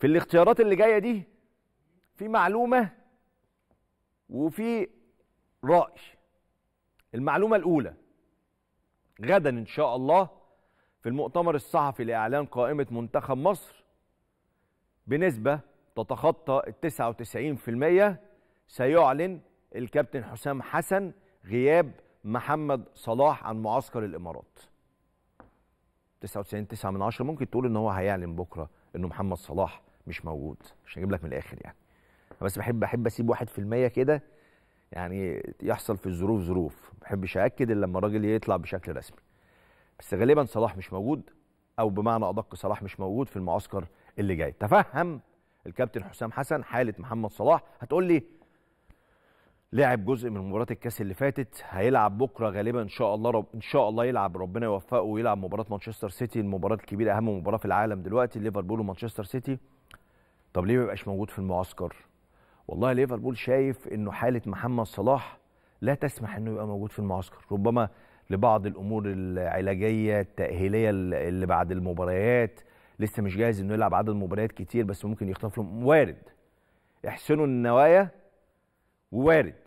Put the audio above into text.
في الاختيارات اللي جايه دي في معلومه وفي راي المعلومه الاولى غدا ان شاء الله في المؤتمر الصحفي لاعلان قائمه منتخب مصر بنسبه تتخطى ال 99% سيعلن الكابتن حسام حسن غياب محمد صلاح عن معسكر الامارات 99.9 من 10 ممكن تقول ان هو هيعلن بكره انه محمد صلاح مش موجود مش هجيب لك من الاخر يعني بس بحب احب اسيب 1% كده يعني يحصل في الظروف ظروف ما بحبش اكد الا لما الراجل يطلع بشكل رسمي بس غالبا صلاح مش موجود او بمعنى ادق صلاح مش موجود في المعسكر اللي جاي تفهم الكابتن حسام حسن حاله محمد صلاح هتقول لي لعب جزء من مباراه الكاس اللي فاتت هيلعب بكره غالبا ان شاء الله رب ان شاء الله يلعب ربنا يوفقه ويلعب مباراه مانشستر سيتي المباراه الكبيره اهم مباراه في العالم دلوقتي ليفربول ومانشستر سيتي طب ليه ما يبقاش موجود في المعسكر والله ليفربول شايف انه حاله محمد صلاح لا تسمح انه يبقى موجود في المعسكر ربما لبعض الامور العلاجيه التاهيليه اللي بعد المباريات لسه مش جاهز انه يلعب عدد مباريات كتير بس ممكن يخطف له وارد احسنوا النوايا ووارد